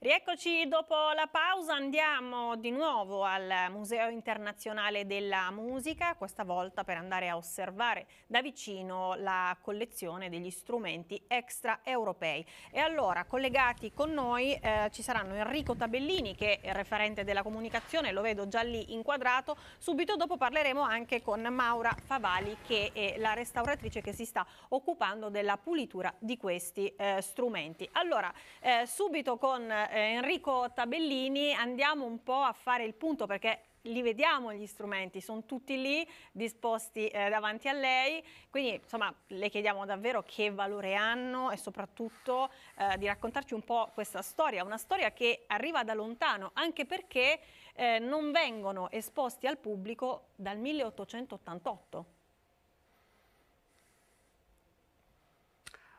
Rieccoci dopo la pausa, andiamo di nuovo al Museo Internazionale della Musica, questa volta per andare a osservare da vicino la collezione degli strumenti extraeuropei. E allora, collegati con noi eh, ci saranno Enrico Tabellini che è referente della comunicazione, lo vedo già lì inquadrato, subito dopo parleremo anche con Maura Favali che è la restauratrice che si sta occupando della pulitura di questi eh, strumenti. Allora, eh, subito con eh, eh, Enrico Tabellini andiamo un po' a fare il punto perché li vediamo gli strumenti, sono tutti lì disposti eh, davanti a lei, quindi insomma le chiediamo davvero che valore hanno e soprattutto eh, di raccontarci un po' questa storia, una storia che arriva da lontano anche perché eh, non vengono esposti al pubblico dal 1888.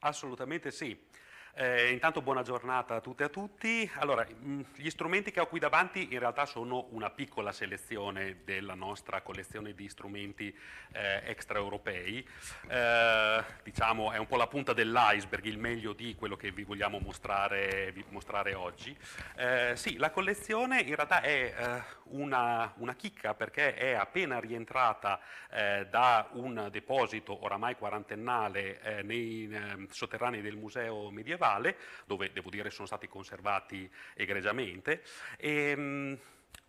Assolutamente sì. Eh, intanto buona giornata a tutte e a tutti. Allora, mm, gli strumenti che ho qui davanti in realtà sono una piccola selezione della nostra collezione di strumenti eh, extraeuropei. Eh, diciamo è un po' la punta dell'iceberg, il meglio di quello che vi vogliamo mostrare, vi mostrare oggi. Eh, sì, la collezione in realtà è eh, una, una, chicca perché è appena rientrata eh, da un deposito oramai quarantennale nei ehm, sotterranei del Museo Medievale medievale, dove devo dire sono stati conservati egregiamente. E, ehm,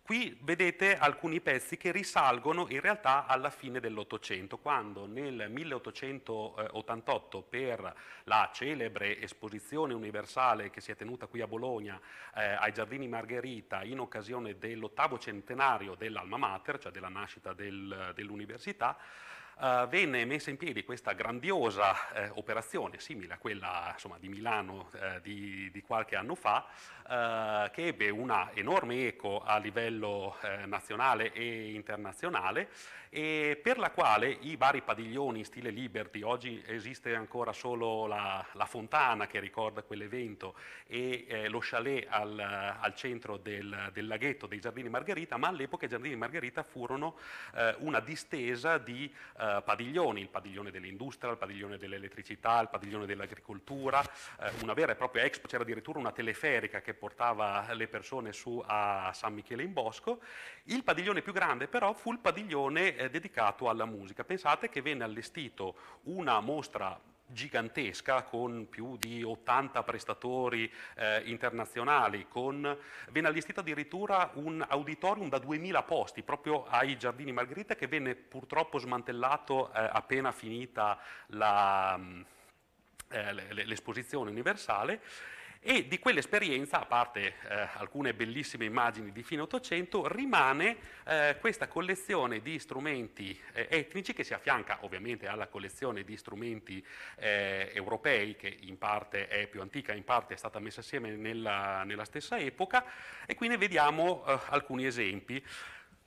Qui vedete alcuni pezzi che risalgono in realtà alla fine dell'Ottocento, quando nel 1888 per la celebre esposizione universale che si è tenuta qui a Bologna eh, ai Giardini Margherita in occasione dell'ottavo centenario dell'Alma Mater, cioè della nascita del, dell'università, Uh, venne messa in piedi questa grandiosa eh, operazione, simile a quella insomma, di Milano eh, di, di, qualche anno fa, eh, che ebbe una enorme eco a livello eh, nazionale e internazionale, e per la quale i vari padiglioni in stile Liberty, oggi esiste ancora solo la, la fontana che ricorda quell'evento e eh, lo chalet al, al centro del, del, laghetto dei Giardini Margherita, ma all'epoca i Giardini Margherita furono una distesa di eh, padiglioni, il padiglione dell'industria, il padiglione dell'elettricità, il padiglione dell'agricoltura, eh, una vera e propria expo, c'era addirittura una teleferica che portava le persone su a San Michele in Bosco. Il padiglione più grande però fu il padiglione eh, dedicato alla musica. Pensate che venne allestito una mostra gigantesca con più di 80 prestatori eh, internazionali, con, venne allestito addirittura un auditorium da 2000 posti proprio ai Giardini Margherita che venne purtroppo smantellato eh, appena finita mm, eh, l'esposizione universale e di quell'esperienza, a parte eh, alcune bellissime immagini di fine 800, rimane eh, questa collezione di strumenti eh, etnici che si affianca ovviamente alla collezione di strumenti eh, europei che in parte è più antica, in parte è stata messa assieme nella, nella stessa epoca e quindi ne vediamo eh, alcuni esempi.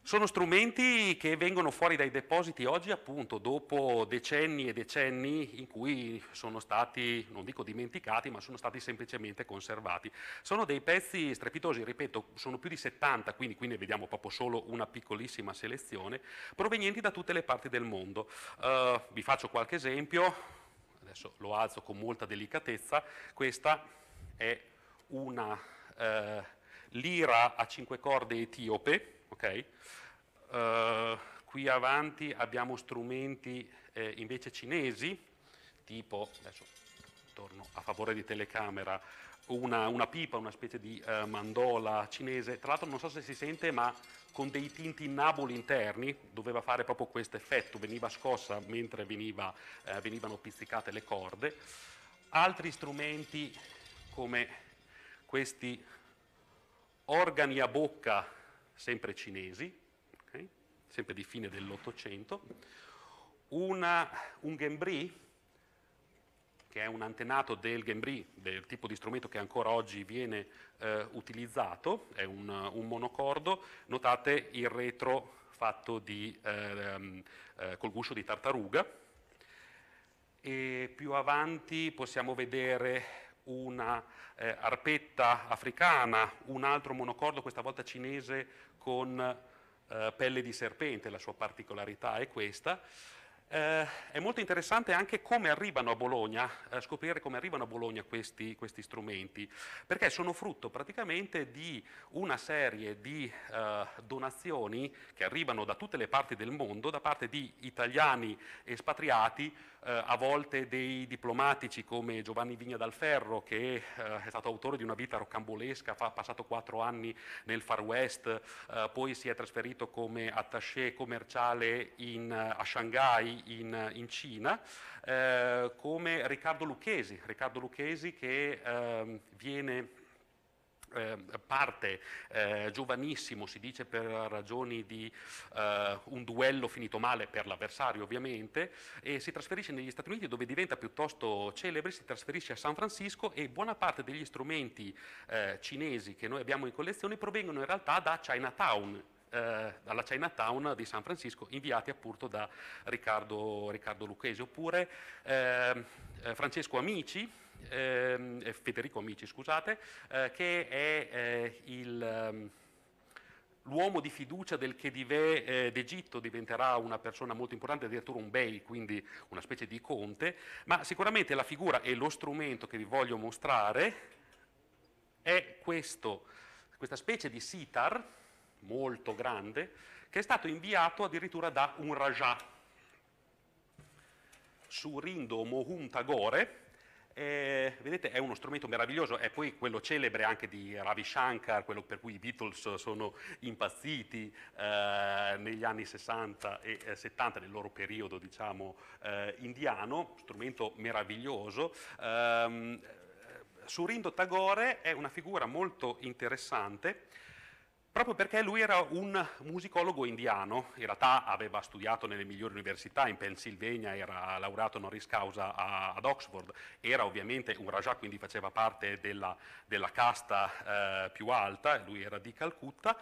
Sono strumenti che vengono fuori dai depositi oggi appunto dopo decenni e decenni in cui sono stati, non dico dimenticati, ma sono stati semplicemente conservati. Sono dei pezzi strepitosi, ripeto, sono più di 70, quindi qui ne vediamo proprio solo una piccolissima selezione, provenienti da tutte le parti del mondo. Uh, vi faccio qualche esempio, adesso lo alzo con molta delicatezza, questa è una uh, lira a cinque corde etiope, Okay? Uh, qui avanti abbiamo strumenti eh, invece cinesi, tipo, adesso torno a favore di telecamera, una, una pipa, una specie di eh, mandola cinese, tra l'altro non so se si sente ma con dei tinti naboli interni, doveva fare proprio questo effetto, veniva scossa mentre veniva, eh, venivano pizzicate le corde. Altri strumenti come questi organi a bocca sempre cinesi, okay? sempre di fine dell'Ottocento, una, un Gembri, che è un antenato del Gembri, del tipo di strumento che ancora oggi viene eh, utilizzato, è un, un, monocordo, notate il retro fatto di, eh, eh, col guscio di tartaruga, e più avanti possiamo vedere una eh, arpetta africana, un altro monocordo, questa volta cinese, con eh, pelle di serpente, la sua particolarità è questa, eh, è molto interessante anche come arrivano a Bologna, eh, scoprire come arrivano a Bologna questi, questi, strumenti, perché sono frutto praticamente di una serie di eh, donazioni che arrivano da tutte le parti del mondo, da parte di italiani espatriati, eh, a volte dei diplomatici come Giovanni Vigna dal Ferro, che eh, è stato autore di una vita roccambolesca, ha passato quattro anni nel Far West, eh, poi si è trasferito come attaché commerciale in, a Shanghai, in, in Cina, eh, come Riccardo Lucchesi, Riccardo Lucchesi che eh, viene ehm, parte eh, giovanissimo, si dice per ragioni di eh, un duello finito male per l'avversario ovviamente, e si trasferisce negli Stati Uniti dove diventa piuttosto celebre, si trasferisce a San Francisco e buona parte degli strumenti eh, cinesi che noi abbiamo in collezione provengono in realtà da Chinatown, eh, alla Chinatown di San Francisco inviati appunto da Riccardo, Riccardo Lucchesi oppure ehm, eh, Francesco Amici ehm, eh, Federico Amici scusate eh, che è eh, il ehm, l'uomo di fiducia del Chedivè eh, d'Egitto diventerà una persona molto importante, addirittura un bey, quindi una specie di conte, ma sicuramente la figura e lo strumento che vi voglio mostrare è questo, questa specie di sitar, molto grande, che è stato inviato addirittura da un Rajah, Surindo Mohun Tagore, eh, vedete è uno strumento meraviglioso, è poi quello celebre anche di Ravi Shankar, quello per cui i Beatles sono impazziti eh, negli anni 60 e 70, eh, nel loro periodo diciamo eh, indiano, strumento meraviglioso. Ehm, Surindo Tagore è una figura molto interessante proprio perché lui era un musicologo indiano, in realtà aveva studiato nelle migliori università in Pennsylvania, era laureato honoris causa a, ad Oxford, era ovviamente un Rajah, quindi faceva parte della, della casta eh, più alta, lui era di Calcutta,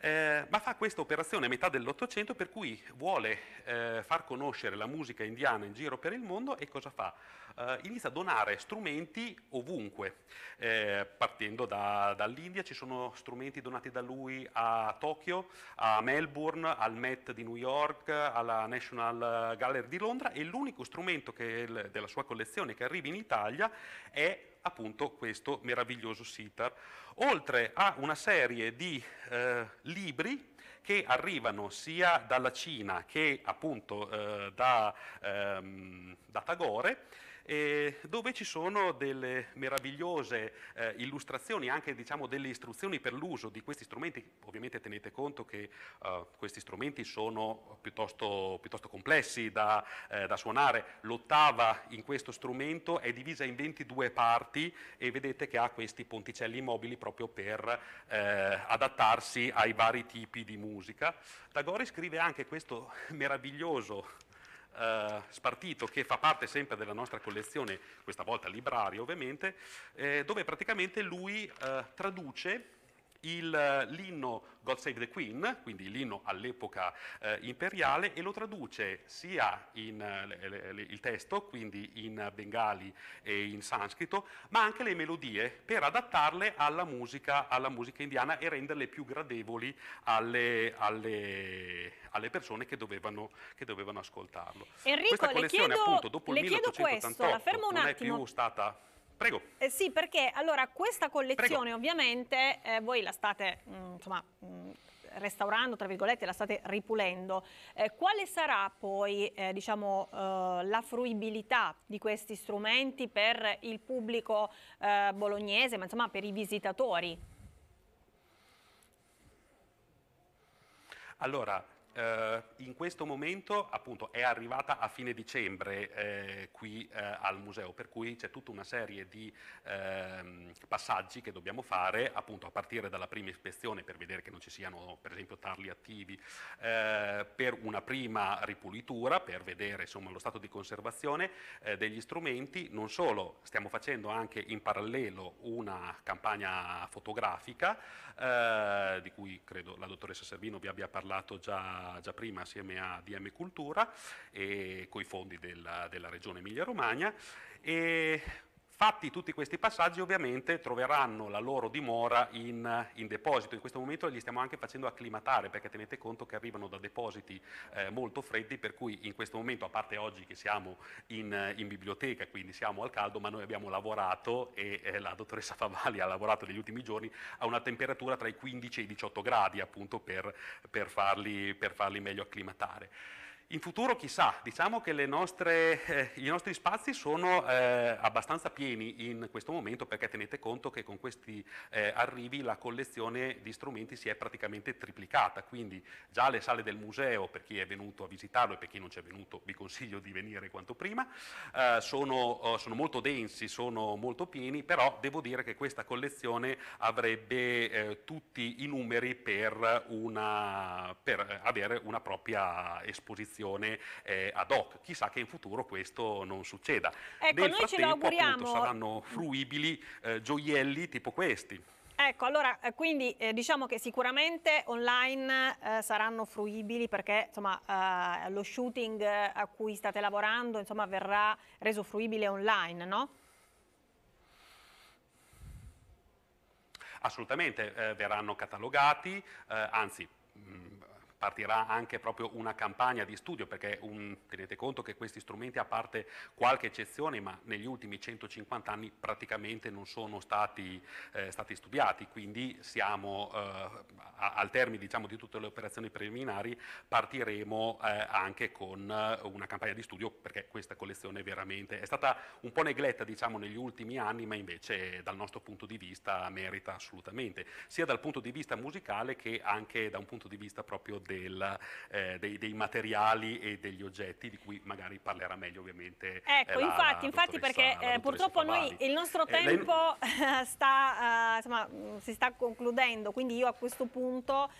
eh, ma fa questa operazione a metà dell'Ottocento per cui vuole eh, far conoscere la musica indiana in giro per il mondo e cosa fa? Eh, inizia a donare strumenti ovunque, eh, partendo da, dall'India, ci sono strumenti donati da lui a Tokyo, a Melbourne, al Met di New York, alla National Gallery di Londra e l'unico strumento che, della sua collezione che arriva in Italia è appunto questo meraviglioso SITAR, oltre a una serie di eh, libri che arrivano sia dalla Cina che appunto eh, da, ehm, da Tagore, eh, dove ci sono delle meravigliose eh, illustrazioni, anche diciamo, delle istruzioni per l'uso di questi strumenti. Ovviamente tenete conto che eh, questi strumenti sono piuttosto, piuttosto complessi da, eh, da suonare. L'ottava in questo strumento è divisa in 22 parti e vedete che ha questi ponticelli mobili proprio per eh, adattarsi ai vari tipi di musica. Tagore scrive anche questo meraviglioso eh, spartito che fa parte sempre della nostra collezione, questa volta libraria ovviamente, eh, dove praticamente lui eh, traduce eh, l'inno God Save the Queen, quindi l'inno all'epoca eh, imperiale, e lo traduce sia in, eh, le, le, le, il testo, quindi in bengali e in sanscrito, ma anche le melodie per adattarle alla musica, alla musica indiana e renderle più gradevoli alle, alle, alle persone che dovevano, che dovevano, ascoltarlo. Enrico, Questa collezione, le chiedo, appunto, dopo il 1888, questo, non è più stata Prego. Eh sì, perché allora questa collezione Prego. ovviamente eh, voi la state mh, mm, insomma, mh, mm, restaurando, tra virgolette, la state ripulendo. Eh, quale sarà poi eh, diciamo, eh, la fruibilità di questi strumenti per il pubblico eh, bolognese, ma insomma per i visitatori? Allora, eh, in questo momento appunto è arrivata a fine dicembre eh, qui eh, al museo, per cui c'è tutta una serie di ehm, passaggi che dobbiamo fare appunto a partire dalla prima ispezione per vedere che non ci siano per esempio tarli attivi, eh, per una prima ripulitura, per vedere insomma lo stato di conservazione eh, degli strumenti, non solo stiamo facendo anche in parallelo una campagna fotografica eh, di cui credo la dottoressa Servino vi abbia parlato già già, prima assieme a DM Cultura e coi fondi della, della Regione Emilia Romagna. E Fatti tutti questi passaggi ovviamente troveranno la loro dimora in, in, deposito, in questo momento li stiamo anche facendo acclimatare perché tenete conto che arrivano da depositi eh, molto freddi per cui in questo momento, a parte oggi che siamo in, in biblioteca quindi siamo al caldo, ma noi abbiamo lavorato e eh, la dottoressa Favali ha lavorato negli ultimi giorni a una temperatura tra i 15 e i 18 gradi appunto per, per, farli, per farli meglio acclimatare. In futuro chissà, diciamo che nostre, eh, i nostri spazi sono eh, abbastanza pieni in questo momento perché tenete conto che con questi eh, arrivi la collezione di strumenti si è praticamente triplicata, quindi già le sale del museo per chi è venuto a visitarlo e per chi non c'è venuto vi consiglio di venire quanto prima, eh, sono, oh, sono, molto densi, sono molto pieni, però devo dire che questa collezione avrebbe eh, tutti i numeri per, una, per avere una propria esposizione soluzione eh, ad hoc. Chissà che in futuro questo non succeda. Ecco, Nel noi frattempo, ce lo auguriamo. Appunto, saranno mm. fruibili eh, gioielli tipo questi. Ecco, allora, eh, quindi eh, diciamo che sicuramente online eh, saranno fruibili perché insomma, eh, lo shooting eh, a cui state lavorando insomma, verrà reso fruibile online, no? Assolutamente, eh, verranno catalogati, anzi... Mh, mm, partirà anche proprio una campagna di studio, perché un, tenete conto che questi strumenti, a parte qualche eccezione, ma negli ultimi 150 anni praticamente non sono stati, eh, stati studiati, quindi siamo eh, al termine diciamo, di tutte le operazioni preliminari, partiremo eh, anche con una campagna di studio, perché questa collezione veramente è stata un po' negletta diciamo, negli ultimi anni, ma invece dal nostro punto di vista merita assolutamente, sia dal punto di vista musicale che anche da un punto di vista proprio del, eh, dei, dei, materiali e degli oggetti, di cui magari parlerà meglio ovviamente. Eh, ecco, la, infatti, la infatti perché eh, purtroppo Pavalli. noi il nostro eh, tempo lei... sta, insomma, mm, si sta concludendo, quindi io a questo punto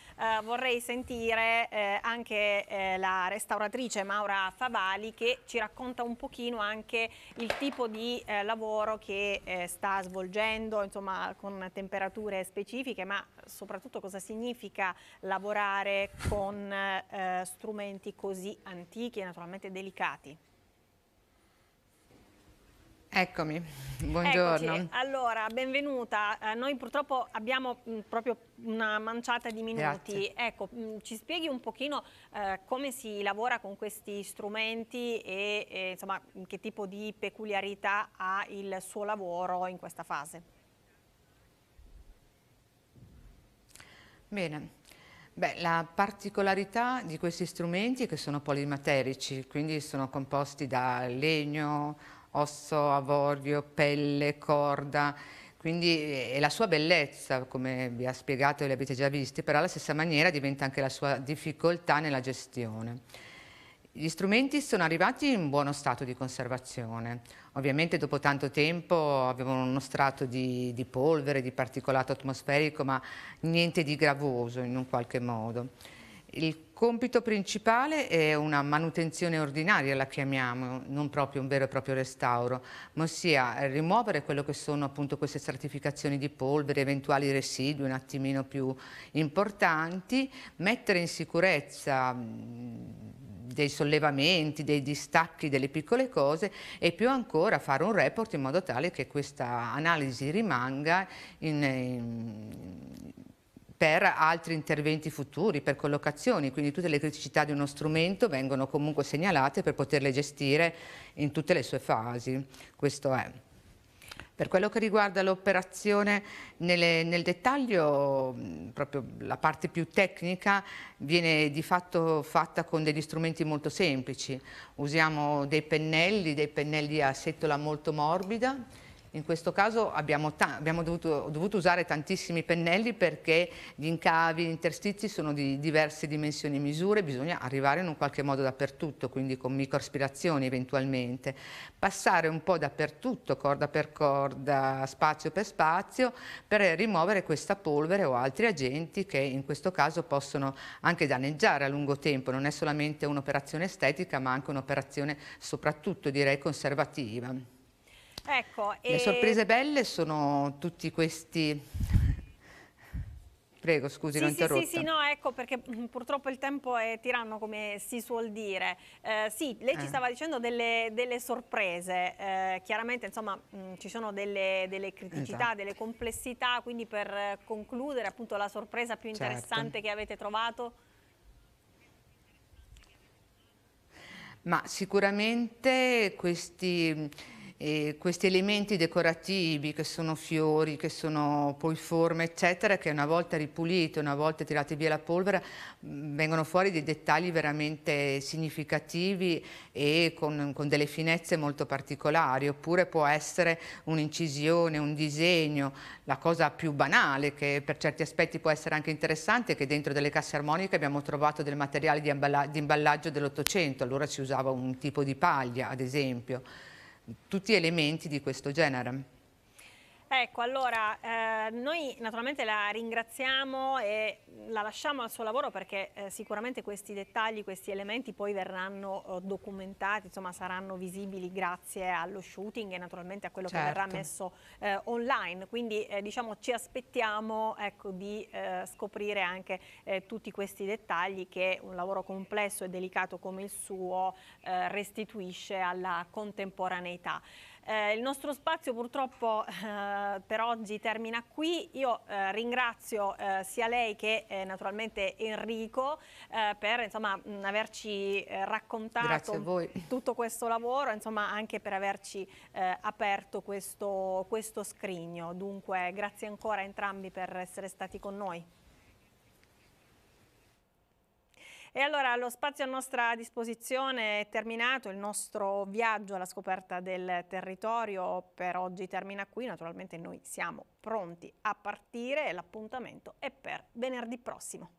vorrei sentire anche la restauratrice Maura Favali che ci racconta un pochino anche il tipo di lavoro che sta svolgendo, insomma con temperature specifiche, ma soprattutto cosa significa lavorare con eh, strumenti così antichi e naturalmente delicati. Eccomi, buongiorno. Eccoci. Allora, benvenuta. Eh, noi purtroppo abbiamo mh, mm, proprio una manciata di minuti. Grazie. Ecco, mh, mm, ci spieghi un pochino eh, come si lavora con questi strumenti e, e insomma, che tipo di peculiarità ha il suo lavoro in questa fase? Bene. Beh, la particolarità di questi strumenti è che sono polimaterici, quindi sono composti da legno, osso, avorio, pelle, corda, quindi eh, è la sua bellezza, come vi ha spiegato e li avete già visti, però alla stessa maniera diventa anche la sua difficoltà nella gestione. Gli strumenti sono arrivati in buono stato di conservazione. Ovviamente dopo tanto tempo avevano uno strato di, di polvere, di particolato atmosferico, ma niente di gravoso in un qualche modo. Il compito principale è una manutenzione ordinaria, la chiamiamo, non proprio un vero e proprio restauro, ma ossia rimuovere quello che sono appunto queste stratificazioni di polvere, eventuali residui un attimino più importanti, mettere in sicurezza dei sollevamenti, dei distacchi, delle piccole cose e più ancora fare un report in modo tale che questa analisi rimanga in, in, per altri interventi futuri, per collocazioni, quindi tutte le criticità di uno strumento vengono comunque segnalate per poterle gestire in tutte le sue fasi. Questo è. Per quello che riguarda l'operazione nel dettaglio, proprio la parte più tecnica viene di fatto fatta con degli strumenti molto semplici. Usiamo dei pennelli, dei pennelli a setola molto morbida, in questo caso abbiamo, abbiamo dovuto, dovuto, usare tantissimi pennelli perché gli incavi, gli interstizi sono di diverse dimensioni e misure, bisogna arrivare in un qualche modo dappertutto, quindi con microaspirazioni eventualmente. Passare un po' dappertutto, corda per corda, spazio per spazio, per rimuovere questa polvere o altri agenti che in questo caso possono anche danneggiare a lungo tempo, non è solamente un'operazione estetica ma anche un'operazione soprattutto direi conservativa. Ecco, e... Le sorprese belle sono tutti questi... Prego, scusi, sì, l'ho interrotto. Sì, sì, no, ecco, perché mm, purtroppo il tempo è tiranno, come si suol dire. Eh, sì, lei eh. ci stava dicendo delle, delle sorprese. Eh, chiaramente, insomma, mh, mm, ci sono delle, delle criticità, esatto. delle complessità, quindi per concludere, appunto, la sorpresa più certo. interessante certo. che avete trovato? Ma sicuramente questi mm, e questi elementi decorativi che sono fiori, che sono poi forme eccetera, che una volta ripuliti, una volta tirati via la polvere, mm, vengono fuori dei dettagli veramente significativi e con, con delle finezze molto particolari, oppure può essere un'incisione, un disegno, la cosa più banale che per certi aspetti può essere anche interessante è che dentro delle casse armoniche abbiamo trovato del materiale di, imballa di imballaggio dell'Ottocento, allora si usava un tipo di paglia ad esempio tutti elementi di questo genere. Ecco, allora eh, noi naturalmente la ringraziamo e la lasciamo al suo lavoro perché eh, sicuramente questi dettagli, questi elementi poi verranno eh, documentati, insomma saranno visibili grazie allo shooting e naturalmente a quello certo. che verrà certo. messo eh, online. Quindi eh, diciamo ci aspettiamo ecco, di eh, scoprire anche tutti questi dettagli che un lavoro complesso e delicato come il suo restituisce alla contemporaneità. Eh, il nostro spazio purtroppo eh, per oggi termina qui. Io eh, ringrazio eh, sia lei che eh, naturalmente Enrico eh, per insomma, mh, averci raccontato tutto questo lavoro, insomma anche per averci aperto questo, questo scrigno. Dunque grazie ancora a entrambi per essere stati con noi. E allora lo spazio a nostra disposizione è terminato, il nostro viaggio alla scoperta del territorio per oggi termina qui, naturalmente noi siamo pronti a partire, e l'appuntamento è per venerdì prossimo.